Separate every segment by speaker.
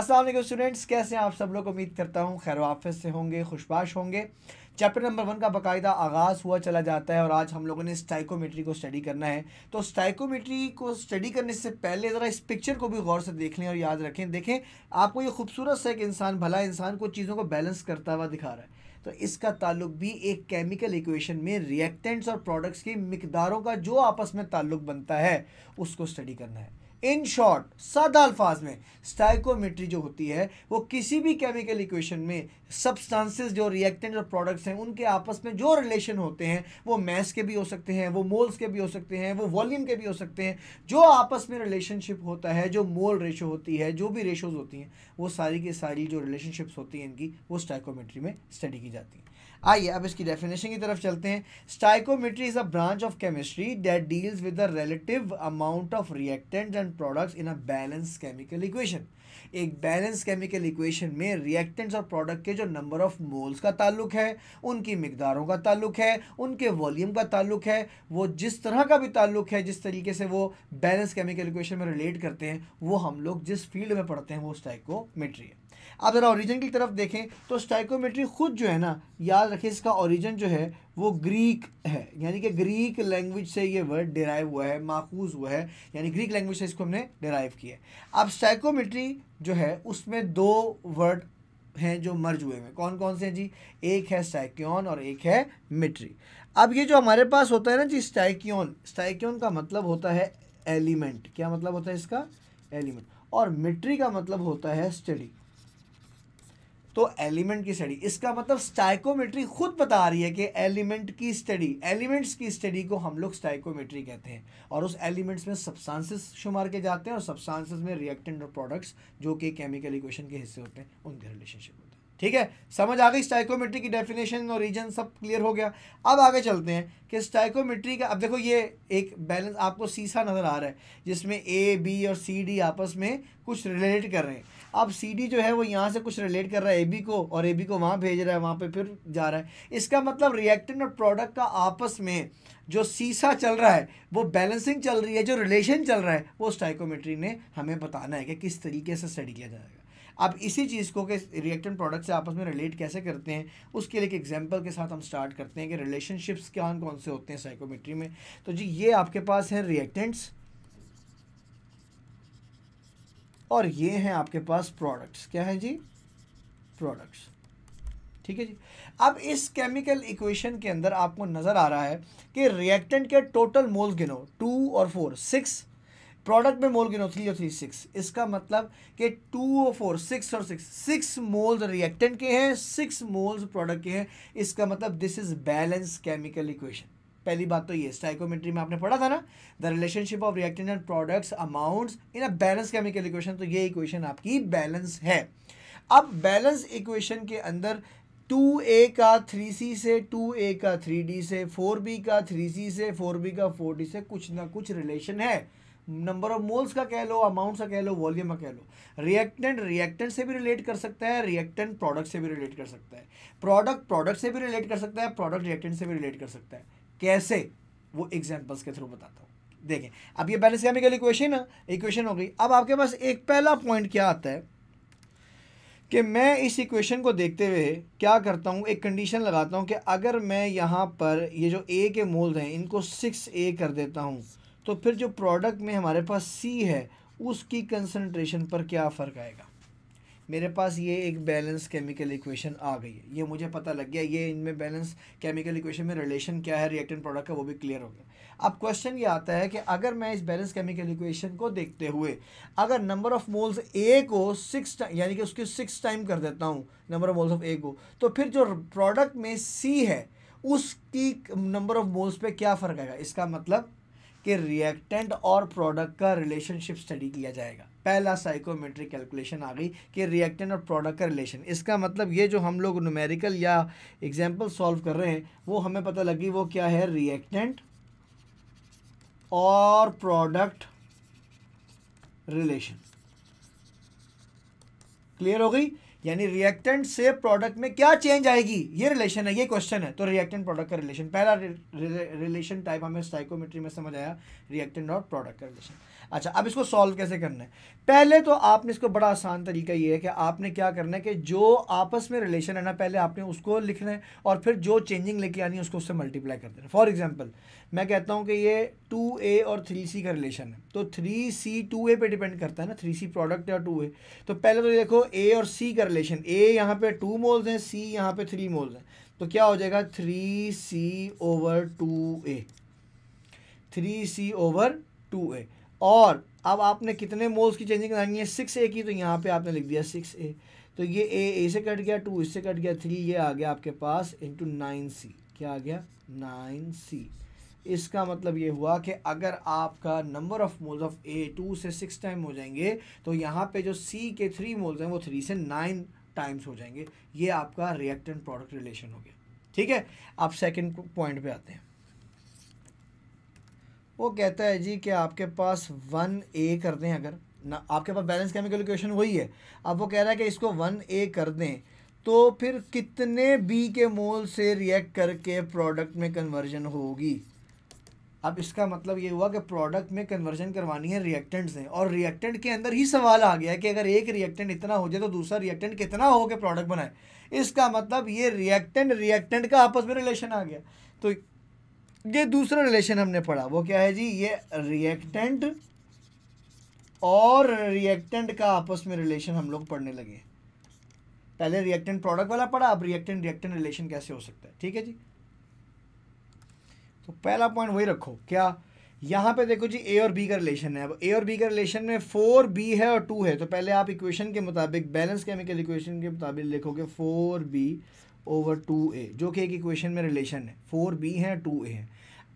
Speaker 1: Aslam students कैसे हैं आप सब लोग उम्मीद करता हूँ खैर वाफिस से होंगे खुशबाश होंगे चैप्टर नंबर वन का बाकायदा आगाज़ हुआ चला जाता है और आज हम लोगों ने स्टाइकोमेट्री को स्टडी करना है तो स्टाइकोमेट्री को स्टडी करने से पहले ज़रा इस पिक्चर को भी गौर से देख लें और याद रखें देखें आपको ये खूबसूरत सा एक इंसान भला इंसान को चीज़ों को बैलेंस करता हुआ दिखा रहा है तो इसका ताल्लुक भी एक केमिकल इक्वेशन में रिएक्टेंट्स और प्रोडक्ट्स की मकदारों का जो आपस में ताल्लुक बनता है उसको स्टडी करना है इन शॉर्ट सादा अल्फाज में स्टाइकोमेट्री जो होती है वो किसी भी केमिकल इक्वेशन में सब्सटेंसेस जो रिएक्टेंट और प्रोडक्ट्स हैं उनके आपस में जो रिलेशन होते हैं वो मैस के भी हो सकते हैं वो मोल्स के भी हो सकते हैं वो वॉल्यूम के भी हो सकते हैं जो आपस में रिलेशनशिप होता है जो मोल रेशो होती है जो भी रेशोज़ होती हैं वो सारी की सारी जो रिलेशनशिप्स होती हैं इनकी वो स्टाइकोमेट्री में स्टडी की जाती हैं आइए अब इसकी डेफिनेशन की तरफ चलते हैं stoichiometry is a branch of chemistry that deals with the relative amount of reactant and products in a balance chemical equation एक बैलेंस केमिकल इक्वेशन में रिएक्टेंट्स और प्रोडक्ट के जो नंबर ऑफ मोल्स का ताल्लुक है उनकी मकदारों का ताल्लुक है उनके वॉल्यूम का ताल्लुक है वो जिस तरह का भी ताल्लुक है जिस तरीके से वो बैलेंस केमिकल इक्वेशन में रिलेट करते हैं वो हम लोग जिस फील्ड में पढ़ते हैं वो स्टाइकोमेट्री है आप ज़रा ओरिजिन की तरफ देखें तो स्टाइकोमेट्री खुद जो है ना याद रखें इसका ओरिजिन जो है वो ग्रीक है यानी कि ग्रीक लैंग्वेज से ये वर्ड डिराइव हुआ है माखूज हुआ है यानी ग्रीक लैंग्वेज से इसको हमने डिराइव किया है अब स्टाइकोमेट्री जो है उसमें दो वर्ड हैं जो मर्ज हुए हैं कौन कौन से हैं जी एक है स्टाइक्योन और एक है मिट्री अब ये जो हमारे पास होता है ना जी स्टाइक्योन स्टाइक्योन का मतलब होता है एलिमेंट क्या मतलब होता है इसका एलिमेंट और मिट्री का मतलब होता है स्टडी तो एलिमेंट की स्टडी इसका मतलब स्टाइकोमेट्री खुद बता रही है कि एलिमेंट की स्टडी एलिमेंट्स की स्टडी को हम लोग स्टाइकोमेट्री कहते हैं और उस एलिमेंट्स में सब्सटेंसेस शुमार के जाते हैं और सब्सटेंसेस में रिएक्टेंट और प्रोडक्ट्स जो कि केमिकल इक्वेशन के हिस्से होते हैं उनके रिलेशनशिप होते हैं ठीक है समझ आ गई स्टाइकोमेट्री की डेफिनेशन और रीजन सब क्लियर हो गया अब आगे चलते हैं कि स्टाइकोमेट्री का अब देखो ये एक बैलेंस आपको सीसा नज़र आ रहा है जिसमें ए बी और सी डी आपस में कुछ रिलेट कर रहे हैं अब सी डी जो है वो यहाँ से कुछ रिलेट कर रहा है ए बी को और ए बी को वहाँ भेज रहा है वहाँ पे फिर जा रहा है इसका मतलब रिएक्टेंट और प्रोडक्ट का आपस में जो सीसा चल रहा है वो बैलेंसिंग चल रही है जो रिलेशन चल रहा है वो स्टाइकोमेट्री ने हमें बताना है कि किस तरीके से स्टडी किया जाएगा अब इसी चीज़ को कि रिएक्टेंट प्रोडक्ट से आपस में रिलेट कैसे करते हैं उसके लिए एक एग्जांपल के साथ हम स्टार्ट करते हैं कि रिलेशनशिप्स कौन कौन से होते हैं साइकोमेट्री में तो जी ये आपके पास हैं रिएक्टेंट्स और ये हैं आपके पास प्रोडक्ट्स क्या है जी प्रोडक्ट्स ठीक है जी अब इस केमिकल इक्वेशन के अंदर आपको नज़र आ रहा है कि रिएक्टेंट के टोटल मोल गिनो टू और फोर सिक्स प्रोडक्ट में मोल गिनो थ्री और थ्री सिक्स इसका मतलब कि टू और फोर सिक्स और सिक्स सिक्स मोल्स रिएक्टेंट के हैं सिक्स मोल्स प्रोडक्ट के हैं इसका मतलब this is balance chemical equation पहली बात तो ये स्टाइकोमेट्री में आपने पढ़ा था ना the relationship of reactant and products amounts in a balance chemical equation तो ये इक्वेशन आपकी बैलेंस है अब बैलेंस इक्वेशन के अंदर 2a का 3c से 2a का 3d से 4b का 3c से 4b का 4d से कुछ ना कुछ रिलेशन है नंबर ऑफ मोल्स का कह लो अमाउंट का कह लो वॉल्यूम का कह लो रिएक्टेंट रिएक्टेंट से भी रिलेट कर सकता है रिएक्टेंट प्रोडक्ट से भी रिलेट कर सकता है प्रोडक्ट प्रोडक्ट से भी रिलेट कर सकता है प्रोडक्ट रिएक्टेंट से भी रिलेट कर सकता है कैसे वो एग्जाम्पल्स के थ्रू बताता हूँ देखें अब ये बैलेंस केमिकल इक्वेशन इक्वेशन हो गई अब आपके पास एक पहला पॉइंट क्या आता है कि मैं इस इक्वेशन को देखते हुए क्या करता हूँ एक कंडीशन लगाता हूँ कि अगर मैं यहाँ पर ये जो ए के मोल्स हैं इनको सिक्स ए कर देता हूँ तो फिर जो प्रोडक्ट में हमारे पास सी है उसकी कंसनट्रेशन पर क्या फ़र्क आएगा मेरे पास ये एक बैलेंस केमिकल इक्वेशन आ गई है ये मुझे पता लग गया ये इनमें बैलेंस केमिकल इक्वेशन में रिलेशन क्या है रिएक्टेंट प्रोडक्ट का वो भी क्लियर हो गया अब क्वेश्चन ये आता है कि अगर मैं इस बैलेंस केमिकल इक्वेशन को देखते हुए अगर नंबर ऑफ मोल्स ए को सिक्स यानी कि उसकी सिक्स टाइम कर देता हूँ number of moles of A को तो फिर जो प्रोडक्ट में सी है उसकी नंबर ऑफ मोल्स पर क्या फ़र्क आएगा इसका मतलब कि रिएक्टेंट और प्रोडक्ट का रिलेशनशिप स्टडी किया जाएगा पहला साइकोमेट्रिक कैलकुलेशन आ गई कि रिएक्टेंट और प्रोडक्ट का रिलेशन इसका मतलब ये जो हम लोग न्यूमेरिकल या एग्जाम्पल सॉल्व कर रहे हैं वो हमें पता लगी वो क्या है रिएक्टेंट और प्रोडक्ट रिलेशन क्लियर हो गई यानी रिएक्टेंट से प्रोडक्ट में क्या चेंज आएगी ये रिलेशन है ये क्वेश्चन है तो रिएक्टेंट प्रोडक्ट का रिलेशन पहला रिलेशन टाइप हमें साइकोमेट्री में समझ आया रिएक्टेंट और प्रोडक्ट का रिलेशन अच्छा अब इसको सॉल्व कैसे करना है पहले तो आपने इसको बड़ा आसान तरीका ये है कि आपने क्या करना है कि जो आपस में रिलेशन है ना पहले आपने उसको लिखना है और फिर जो चेंजिंग लेके आनी है उसको उससे मल्टीप्लाई कर देना फॉर एग्जाम्पल मैं कहता हूँ कि ये टू ए और थ्री सी का रिलेशन है तो थ्री सी टू ए पर डिपेंड करता है ना थ्री सी प्रोडक्ट या टू ए तो पहले तो देखो ए और सी का रिलेशन ए यहाँ पर टू मोल्स हैं सी यहाँ पर थ्री मोल्स हैं तो क्या हो जाएगा three C over two A three C over two A और अब आपने कितने मोल्स की चेंजिंग करानी है सिक्स ए की तो यहाँ पे आपने लिख दिया सिक्स ए तो ये ए ए से कट गया टू इससे कट गया थ्री ये आ गया आपके पास इंटू नाइन सी क्या आ गया नाइन सी इसका मतलब ये हुआ कि अगर आपका number of moles of A two से सिक्स टाइम हो जाएंगे तो यहाँ पे जो सी के थ्री मोल्स हैं वो थ्री से नाइन टाइम्स हो जाएंगे ये आपका रिएक्टेंट प्रोडक्ट रिलेशन हो गया ठीक है आप सेकेंड पॉइंट पर आते हैं वो कहता है जी कि आपके पास वन ए कर दें अगर ना आपके पास बैलेंस केमिकल इक्वेशन वही है अब वो कह रहा है कि इसको वन ए कर दें तो फिर कितने बी के मोल से रिएक्ट करके प्रोडक्ट में कन्वर्जन होगी अब इसका मतलब ये हुआ कि प्रोडक्ट में कन्वर्जन करवानी है रिएक्टेंट से और रिएक्टेंट के अंदर ही सवाल आ गया कि अगर एक रिएक्टेंट इतना हो जाए तो दूसरा रिएक्टेंट कितना हो के प्रोडक्ट बनाए इसका मतलब ये रिएक्टेंट रिएक्टेंट का आपस में रिलेशन आ गया तो ये दूसरा रिलेशन हमने पढ़ा वो क्या है जी ये रिएक्टेंट और रिएक्टेंट का आपस में रिलेशन हम लोग पढ़ने लगे पहले रिएक्टेंट प्रोडक्ट वाला पढ़ा अब रिएक्टेंट रिएक्टेंट रिलेशन कैसे हो सकता है ठीक है जी तो पहला पॉइंट वही रखो क्या यहाँ पे देखो जी ए और बी का रिलेशन है अब ए और बी का रिलेशन में फोर बी है और टू है तो पहले आप इक्वेशन के मुताबिक बैलेंस केमिकल इक्वेशन के मुताबिक लिखोगे four B over two A जो कि एक इक्वेशन में रिलेशन है फोर बी है टू ए है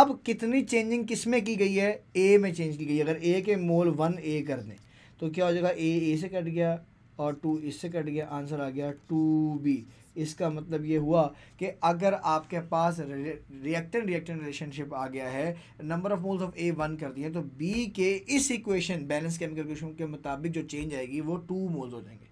Speaker 1: अब कितनी चेंजिंग किस में की गई है ए में चेंज की गई है अगर ए के मोल वन ए कर दें तो क्या हो जाएगा ए ए से कट गया और टू इससे कट गया आंसर आ गया टू बी इसका मतलब ये हुआ कि अगर आपके पास रिएक्टन रिएक्टन रिलेशनशिप आ गया है number of moles of A one कर दिए तो बी के इस इक्वेशन बैलेंस केमिकल इक्वेशन के मुताबिक जो चेंज आएगी वो टू मोल्स हो जाएंगे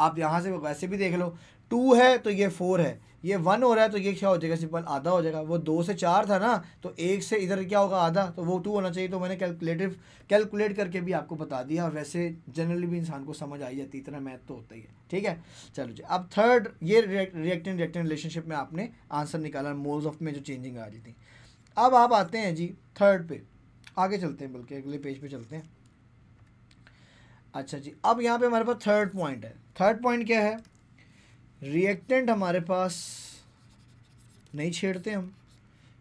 Speaker 1: आप यहाँ से वैसे भी देख लो टू है तो ये फोर है ये वन हो रहा है तो ये क्या हो जाएगा सिंपल आधा हो जाएगा वो दो से चार था ना तो एक से इधर क्या होगा आधा तो वो टू होना चाहिए तो मैंने कैलकुलेटिव कैलकुलेट करके भी आपको बता दिया और वैसे जनरली भी इंसान को समझ आई जाती इतना मैथ तो होता ही है ठीक है चलो जी अब थर्ड ये रिएक्टिंग रिएक्टिंग रिलेशनशिप में आपने आंसर निकाला मोल्स ऑफ में जो चेंजिंग आ रही थी अब आप आते हैं जी थर्ड पे आगे चलते हैं बल्कि अगले पेज पे चलते हैं अच्छा जी अब यहाँ पे हमारे पास थर्ड पॉइंट है थर्ड पॉइंट क्या है रिएक्टेंट हमारे पास नहीं छेड़ते हम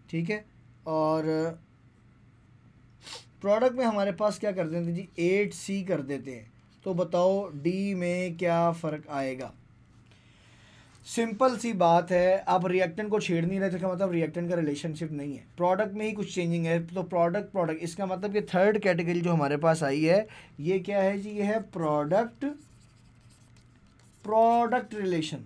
Speaker 1: ठीक है और प्रोडक्ट में हमारे पास क्या कर देते हैं जी एट सी कर देते हैं तो बताओ डी में क्या फ़र्क आएगा सिंपल सी बात है आप रिएक्टेंट को छेड़ नहीं रहे इसका तो मतलब रिएक्टेंट का रिलेशनशिप नहीं है प्रोडक्ट में ही कुछ चेंजिंग है तो प्रोडक्ट प्रोडक्ट इसका मतलब कि थर्ड कैटेगरी जो हमारे पास आई है ये क्या है जी ये है प्रोडक्ट प्रोडक्ट रिलेशन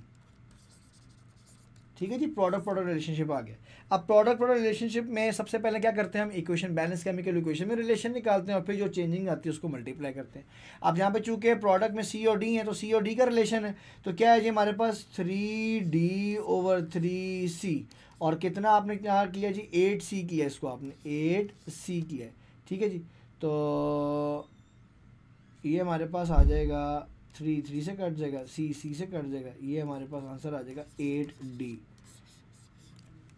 Speaker 1: ठीक है जी प्रोडक्ट प्रोडक्ट रिलेशनशिप आ गया अब प्रोडक्ट प्रोडक्ट रिलेशनशिप में सबसे पहले क्या करते हैं हम इक्वेशन बैलेंस केमिकल इक्वेशन में रिलेशन निकालते हैं और फिर जो चेंजिंग आती है उसको मल्टीप्लाई करते हैं अब यहाँ पे चूंकि प्रोडक्ट में सी और डी है तो सी और डी का रिलेशन है तो क्या है जी हमारे पास three D over three C और कितना आपने यहाँ किया जी एट सी किया इसको आपने एट सी किया है ठीक है जी तो ये हमारे पास आ जाएगा थ्री थ्री से कट जाएगा सी सी से कट जाएगा ये हमारे पास आंसर आ जाएगा एट डी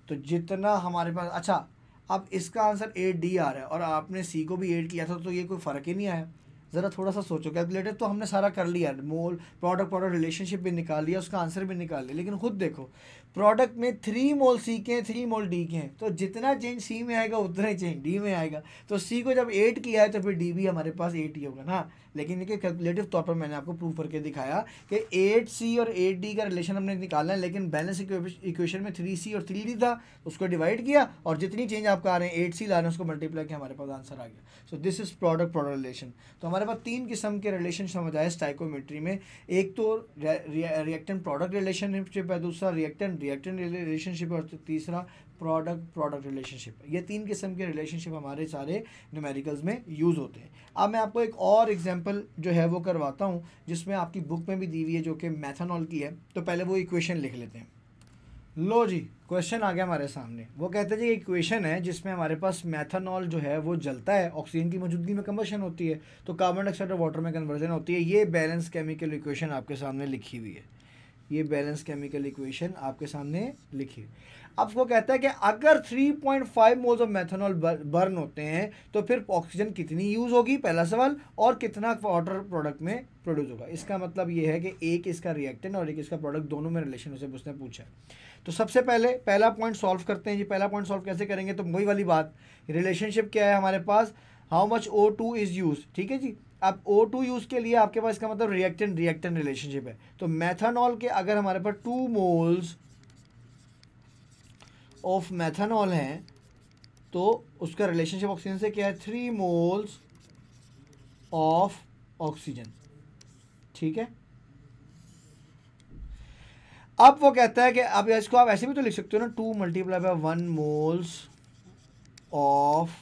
Speaker 1: तो जितना हमारे पास अच्छा अब इसका आंसर एट डी आ रहा है और आपने सी को भी एड किया था तो ये कोई फ़र्क ही नहीं आया ज़रा थोड़ा सा सोचो कैलकुलेटर तो हमने सारा कर लिया मोल प्रोडक्ट प्रोडक्ट रिलेशनशिप भी निकाल लिया उसका आंसर भी निकाल लिया लेकिन खुद देखो प्रोडक्ट में थ्री मोल सी के हैं थ्री मोल डी के हैं तो जितना चेंज सी में आएगा उतना ही चेंज डी में आएगा तो सी को जब एट किया है तो फिर डी भी हमारे पास एट ही होगा ना लेकिन देखिए कैलकुलेटिव तौर पर मैंने आपको प्रूव करके दिखाया कि एट सी और एट डी का रिलेशन हमने निकालना है लेकिन बैलेंस इक्वेशन में थ्री सी और थ्री डी था उसको डिवाइड किया और जितनी चेंज आपका आ रहे हैं एट सी ला रहे हैं उसको मल्टीप्लाई किया हमारे पास आंसर आ गया so this is product product relation तो हमारे पास तीन किस्म के रिलेशन समझ आए स्टाइकोमेट्री में एक तो रिएक्टेंट प्रोडक्ट रिलेशनशिप है दूसरा रिएक्टेंट रिएक्टेंट रिलेशनशिप और तीसरा प्रोडक्ट प्रोडक्ट रिलेशनशिप ये तीन किस्म के रिलेशनशिप हमारे सारे न्यूमेरिकल्स में यूज़ होते हैं अब मैं आपको एक और एग्जांपल जो है वो करवाता हूँ जिसमें आपकी बुक में भी दी हुई है जो कि मैथानॉल की है तो पहले वो इक्वेशन लिख लेते हैं लो जी क्वेश्चन आ गया हमारे सामने वो कहते हैं जी इक्वेशन है जिसमें हमारे पास मैथानॉल जो है वो जलता है ऑक्सीजन की मौजूदगी में कम्बशन होती है तो कार्बन डाइऑक्साइड और वाटर में कन्वर्जन होती है ये बैलेंस केमिकल इक्वेशन आपके सामने लिखी हुई है ये बैलेंस केमिकल इक्वेशन आपके सामने लिखी अब वो कहता है कि अगर 3.5 मोल्स ऑफ मैथनॉल बर्न होते हैं तो फिर ऑक्सीजन कितनी यूज़ होगी पहला सवाल और कितना वाटर प्रोडक्ट में प्रोड्यूस होगा इसका मतलब ये है कि एक इसका रिएक्टेंट और एक इसका प्रोडक्ट दोनों में रिलेशन उसे उसने पूछा तो सबसे पहले पहला पॉइंट सॉल्व करते हैं जी पहला पॉइंट सॉल्व कैसे करेंगे तो वही वाली बात रिलेशनशिप क्या है हमारे पास how much O two is use ठीक है जी अब O2 यूज़ के लिए आपके पास इसका मतलब रिएक्टेंट रिएक्टेंट रिलेशनशिप है तो मैथानॉल के अगर हमारे पास टू मोल्स ऑफ मैथानॉल हैं तो उसका रिलेशनशिप ऑक्सीजन से क्या है थ्री मोल्स ऑफ ऑक्सीजन ठीक है अब वो कहता है कि अब इसको आप ऐसे भी तो लिख सकते हो ना two multiply by one moles of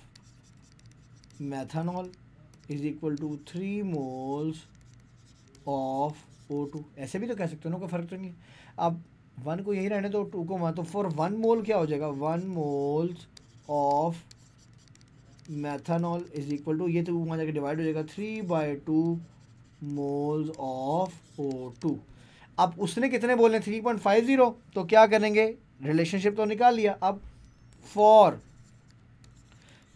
Speaker 1: methanol is equal to three moles of O two ऐसे भी तो कह सकते हो ना कोई फ़र्क तो नहीं अब वन को यही रहने दो तो टू को वहाँ तो फॉर वन मोल क्या हो जाएगा one moles of methanol is equal to ये तो वहाँ जाकर डिवाइड हो जाएगा three by two moles of O two अब उसने कितने बोले थ्री पॉइंट फाइव ज़ीरो तो क्या करेंगे रिलेशनशिप तो निकाल लिया अब फॉर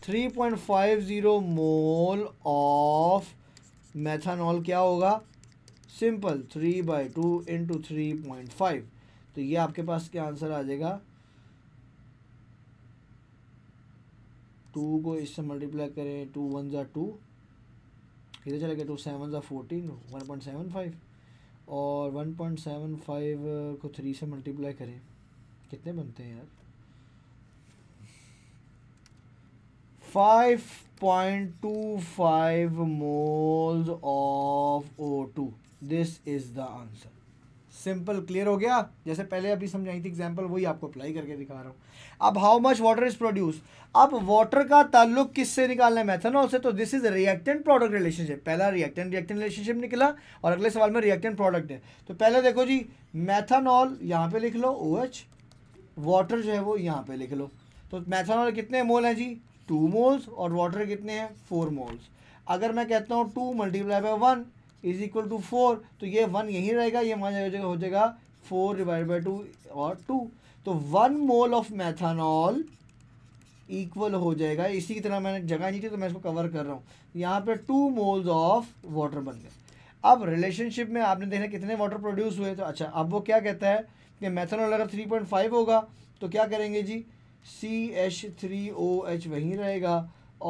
Speaker 1: 3.50 मोल ऑफ मेथानॉल क्या होगा simple three by two into three point five तो ये आपके पास क्या आंसर आ जाएगा टू को इससे मल्टीप्लाई करें टू वन ज़ा टू इधर चले गए टू सेवन ज़ा fourteen one point seven five और वन पॉइंट सेवन फाइव को थ्री से मल्टीप्लाई करें कितने बनते हैं यार 5.25 moles of O2 this is the answer simple clear हो गया जैसे पहले अभी समझाई थी एग्जांपल वही आपको अप्लाई करके दिखा रहा हूं अब how much water is produce अब वाटर का ताल्लुक किससे निकालना है मैथनॉल से तो this is reactant product relationship पहला रिएक्टेंट रिएक्टेंट रिलेशनशिप निकला और अगले सवाल में रिएक्टेंट प्रोडक्ट है तो पहले देखो जी मैथानॉल यहाँ पे लिख लो ओ OH, वाटर जो है वो यहाँ पे लिख लो तो मैथानॉल कितने मोल हैं जी टू मोल्स और वाटर कितने हैं फोर मोल्स अगर मैं कहता हूँ two multiply by one is equal to four तो ये वन यहीं रहेगा ये वन जगह हो जाएगा फोर डिवाइड बाई टू और टू तो one mole of methanol equal हो जाएगा इसी की तरह मैंने जगह नहीं थी तो मैं इसको कवर कर रहा हूँ यहाँ पे टू मोल्स ऑफ वाटर बन गए अब रिलेशनशिप में आपने देखा कितने वाटर प्रोड्यूस हुए तो अच्छा अब वो क्या कहता है कि मैथानॉल अगर थ्री पॉइंट फाइव होगा तो क्या करेंगे जी C H three O H वहीं रहेगा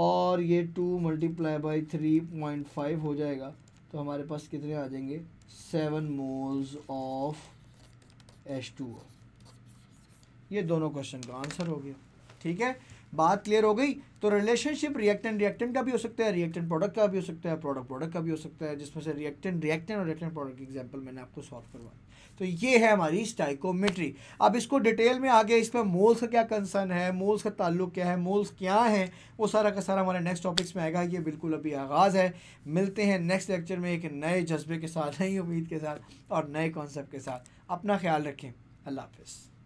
Speaker 1: और ये two multiply by three point five हो जाएगा तो हमारे पास कितने आ जाएंगे seven moles of H two O ये दोनों क्वेश्चन का आंसर हो गया ठीक है बात क्लियर हो गई तो रिलेशनशिप रिएक्टेंट रिएक्टेंट का भी हो सकता है रिएक्टेंट प्रोडक्ट का भी हो सकता है प्रोडक्ट प्रोडक्ट का भी हो सकता है जिसमें से रिएक्टेंट रिएक्टेंट और रिएक्टेंट प्रोडक्ट की एग्जाम्पल मैंने आपको सॉल्व करवाई तो ये है हमारी स्टाइकोमेट्री अब इसको डिटेल में आगे इसमें मोल्स का क्या कंसर्न है मोल्स का ताल्लुक क्या है मोल्स क्या है वो सारा का सारा हमारे नेक्स्ट टॉपिक्स में आएगा ये बिल्कुल अभी आगाज़ है मिलते हैं नेक्स्ट लेक्चर में एक नए जज्बे के साथ नई उम्मीद के साथ और नए कॉन्सेप्ट के साथ अपना ख्याल रखें अल्लाह हाफिज़